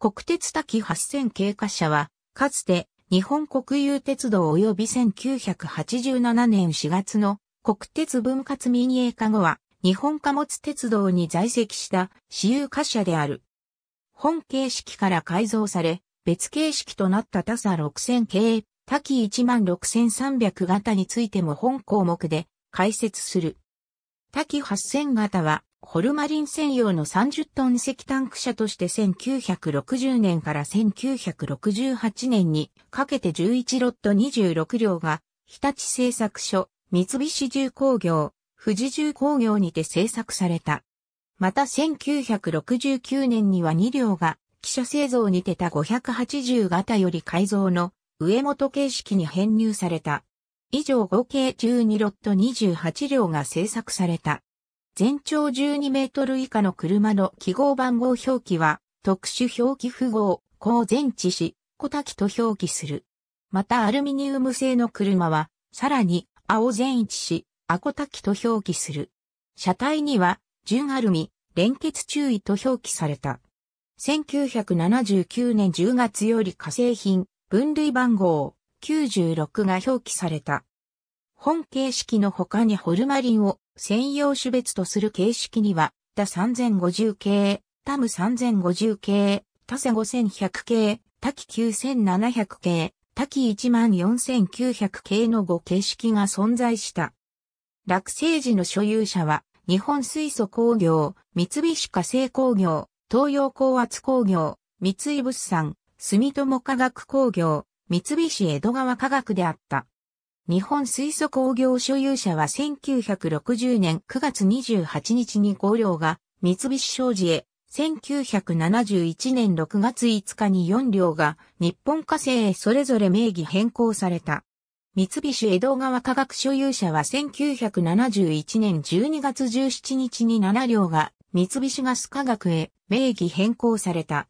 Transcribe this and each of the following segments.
国鉄滝8000経過車は、かつて日本国有鉄道及び1987年4月の国鉄分割民営化後は、日本貨物鉄道に在籍した私有貨車である。本形式から改造され、別形式となった他社6000系、滝16300型についても本項目で解説する。滝8000型はホルマリン専用の30トン石タンク車として1960年から1968年にかけて11ロット26両が日立製作所、三菱重工業、富士重工業にて製作された。また1969年には2両が汽車製造にてた580型より改造の上元形式に編入された。以上合計12ロット28両が製作された。全長12メートル以下の車の記号番号表記は、特殊表記符号、高前置し、小滝と表記する。またアルミニウム製の車は、さらに、青前置し、アコ滝と表記する。車体には、純アルミ、連結注意と表記された。1979年10月より化成品、分類番号、96が表記された。本形式の他にホルマリンを専用種別とする形式には、他3050系、タム3050系、タセ5100系、タキ9700系、タキ14900系の5形式が存在した。落成時の所有者は、日本水素工業、三菱化成工業、東洋高圧工業、三井物産、住友化学工業、三菱江戸川化学であった。日本水素工業所有者は1960年9月28日に五両が三菱商事へ、1971年6月5日に4両が日本火星へそれぞれ名義変更された。三菱江戸川科学所有者は1971年12月17日に7両が三菱ガス科学へ名義変更された。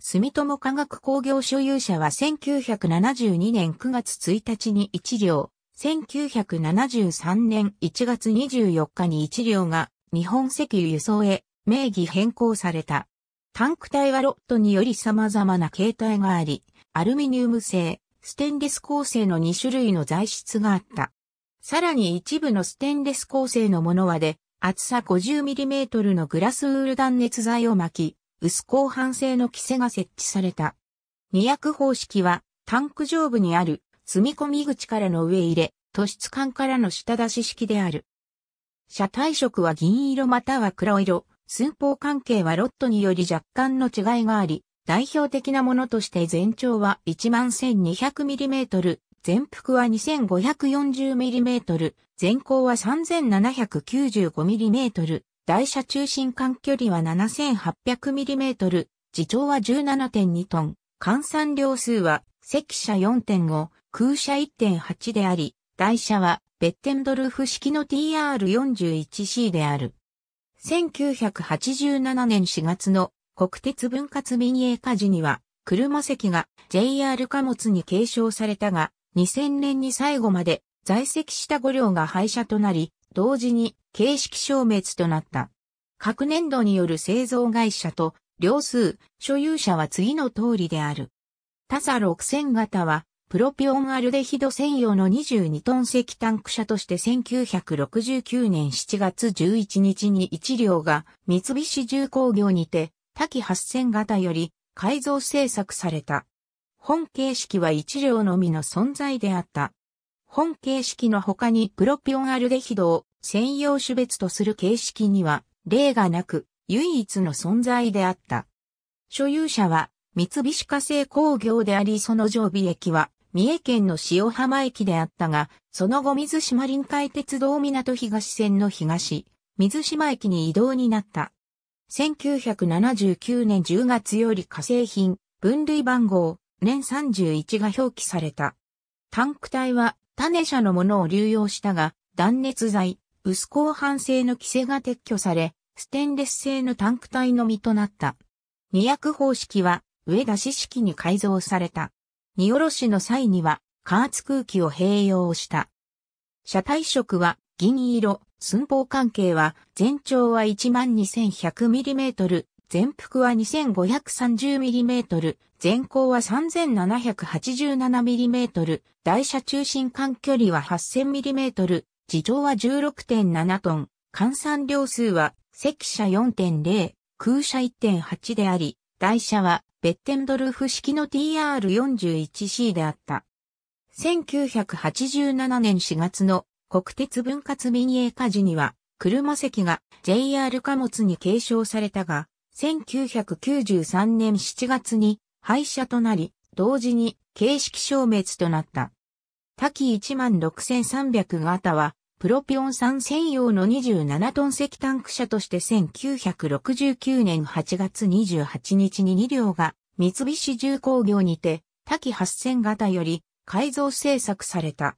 住友科学工業所有者は1972年9月1日に1両、1973年1月24日に1両が日本石油輸送へ名義変更された。タンク体はロットにより様々な形態があり、アルミニウム製、ステンレス構成の2種類の材質があった。さらに一部のステンレス構成のものはで、厚さ 50mm のグラスウール断熱材を巻き、薄鋼板製の規制が設置された。二役方式は、タンク上部にある積込み口からの上入れ、突出管からの下出し式である。車体色は銀色または黒色、寸法関係はロットにより若干の違いがあり、代表的なものとして全長は 11,200mm、全幅は 2540mm、全高は 3795mm、台車中心間距離は 7800mm、自重は17.2トン、換算量数は、積車4.5、空車1.8であり、台車はベッテンドルフ式の TR41C である。1987年4月の国鉄分割民営化時には、車席が JR 貨物に継承されたが、2000年に最後まで在籍した5両が廃車となり、同時に形式消滅となった。各年度による製造会社と、両数、所有者は次の通りである。他社6000型は、プロピオンアルデヒド専用の22トン石タンク車として1969年7月11日に1両が三菱重工業にて機8000型より改造製作された。本形式は1両のみの存在であった。本形式の他にプロピオンアルデヒドを専用種別とする形式には例がなく唯一の存在であった。所有者は三菱化成工業でありその常備液は三重県の塩浜駅であったが、その後水島臨海鉄道港東線の東、水島駅に移動になった。1979年10月より化成品、分類番号、年31が表記された。タンク体は種車のものを流用したが、断熱材、薄鋼板製の規制が撤去され、ステンレス製のタンク体のみとなった。二役方式は、上田市式に改造された。荷下ろしの際には、加圧空気を併用した。車体色は銀色、寸法関係は全長は 12,100mm、全幅は 2530mm、全高は 3787mm、台車中心間距離は 8000mm、地上は16.7トン、換算量数は、積車4.0、空車1.8であり、台車はベッテンドルフ式の TR41C であった。1987年4月の国鉄分割民営化時には、車席が JR 貨物に継承されたが、1993年7月に廃車となり、同時に形式消滅となった。多滝16300型はプロピオン産専用の27トン石タンク車として1969年8月28日に2両が三菱重工業にて、機8000型より改造製作された。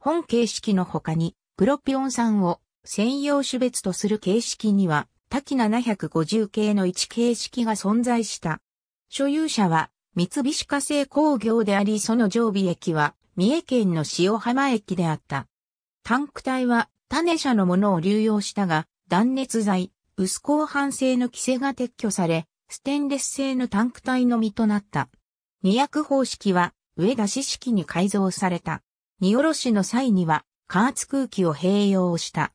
本形式の他に、プロピオン産を専用種別とする形式には、多機750系の1形式が存在した。所有者は、三菱化成工業であり、その常備駅は、三重県の塩浜駅であった。タンク体は種車のものを流用したが、断熱材、薄鋼板製の規制が撤去され、ステンレス製のタンク体のみとなった。二役方式は、上出し式に改造された。荷下ろしの際には、加圧空気を併用した。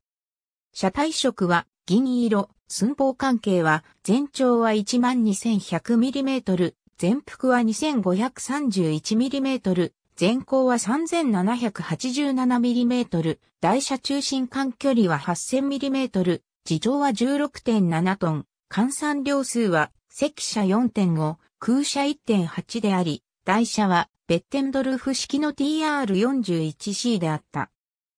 車体色は銀色、寸法関係は全長は 12,100mm、全幅は 2531mm、全高は 3787mm、台車中心間距離は 8000mm、地上は16.7トン、換算量数は積車4.5、空車1.8であり、台車はベッテンドルフ式の TR41C であった。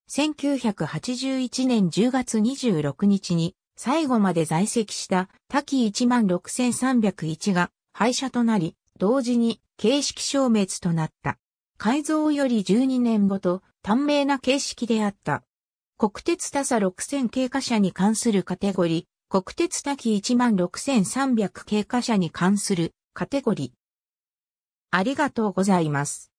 1981年10月26日に最後まで在籍した滝16301が廃車となり、同時に形式消滅となった。改造より12年後と短命な形式であった。国鉄他佐6000経過者に関するカテゴリー、国鉄多岐16300経過者に関するカテゴリー。ありがとうございます。